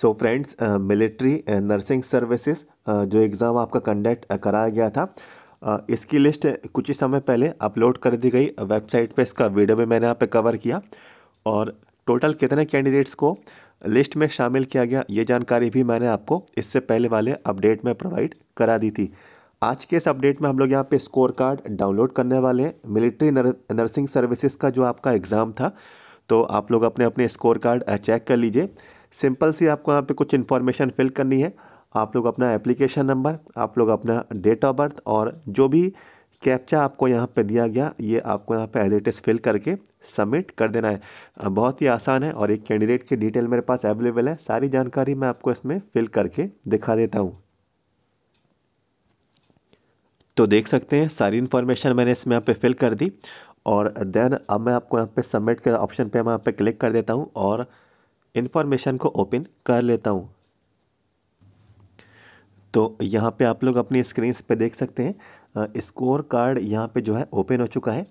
सो friends military nursing services जो exam आपका conduct uh, कराया गया था uh, इसकी लिस्ट कुछ ही समय पहले अपलोड कर दी गई वेबसाइट पे इसका वीडियो भी मैंने यहाँ पे कवर किया और टोटल कितने कैंडिडेट्स को लिस्ट में शामिल किया गया ये जानकारी भी मैंने आपको इससे पहले वाले अपडेट में प्रोवाइड करा दी थी आज के इस अपडेट में हम लोग यहाँ पे स्कोर कार्ड डाउनलोड करने वाले हैं मिलिट्री नर, नर्सिंग सर्विसेज का जो आपका एग्ज़ाम था तो आप लोग अपने अपने स्कोर कार्ड चेक कर लीजिए सिंपल सी आपको यहाँ पे कुछ इन्फॉर्मेशन फिल करनी है आप लोग अपना एप्लीकेशन नंबर आप लोग अपना डेट ऑफ बर्थ और जो भी कैप्चा आपको यहाँ पे दिया गया ये आपको यहाँ पे एज फिल करके सबमिट कर देना है बहुत ही आसान है और एक कैंडिडेट की डिटेल मेरे पास अवेलेबल है सारी जानकारी मैं आपको इसमें फिल करके दिखा देता हूँ तो देख सकते हैं सारी इन्फॉर्मेशन मैंने इसमें यहाँ पे फिल कर दी और देन अब मैं आपको यहाँ पे सबमिट के ऑप्शन पे मैं यहाँ पे क्लिक कर देता हूँ और इन्फॉर्मेशन को ओपन कर लेता हूँ तो यहाँ पे आप लोग अपनी स्क्रीन पे देख सकते हैं स्कोर कार्ड यहाँ पे जो है ओपन हो चुका है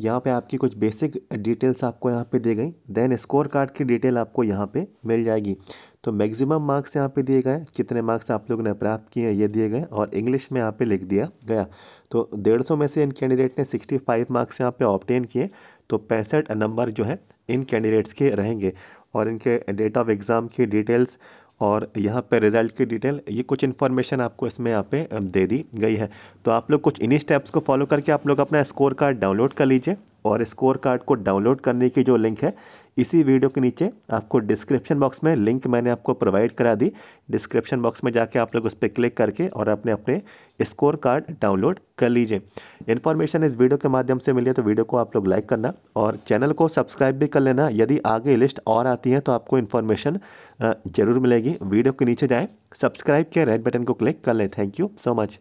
यहाँ पे आपकी कुछ बेसिक डिटेल्स आपको यहाँ पे दी गई देन स्कोर कार्ड की डिटेल आपको यहाँ पे मिल जाएगी तो मैक्सिमम मार्क्स यहाँ पे दिए गए कितने मार्क्स आप लोग ने प्राप्त किए हैं ये दिए गए और इंग्लिश में यहाँ पे लिख दिया गया तो डेढ़ सौ में से इन कैंडिडेट ने सिक्सटी फाइव मार्क्स यहाँ पे ऑप्टेन किए तो पैंसठ नंबर जो है इन कैंडिडेट्स के रहेंगे और इनके डेट ऑफ एग्ज़ाम की डिटेल्स और यहाँ पे रिज़ल्ट की डिटेल ये कुछ इन्फॉर्मेशन आपको इसमें यहाँ पे दे दी गई है तो आप लोग कुछ इन्हीं स्टेप्स को फॉलो करके आप लोग अपना स्कोर कार्ड डाउनलोड कर लीजिए और स्कोर कार्ड को डाउनलोड करने की जो लिंक है इसी वीडियो के नीचे आपको डिस्क्रिप्शन बॉक्स में लिंक मैंने आपको प्रोवाइड करा दी डिस्क्रिप्शन बॉक्स में जाके आप लोग उस पर क्लिक करके और अपने अपने स्कोर कार्ड डाउनलोड कर लीजिए इन्फॉर्मेशन इस वीडियो के माध्यम से मिली है तो वीडियो को आप लोग लाइक करना और चैनल को सब्सक्राइब भी कर लेना यदि आगे लिस्ट और आती है तो आपको इन्फॉर्मेशन ज़रूर मिलेगी वीडियो के नीचे जाएँ सब्सक्राइब के रेड बटन को क्लिक कर लें थैंक यू सो मच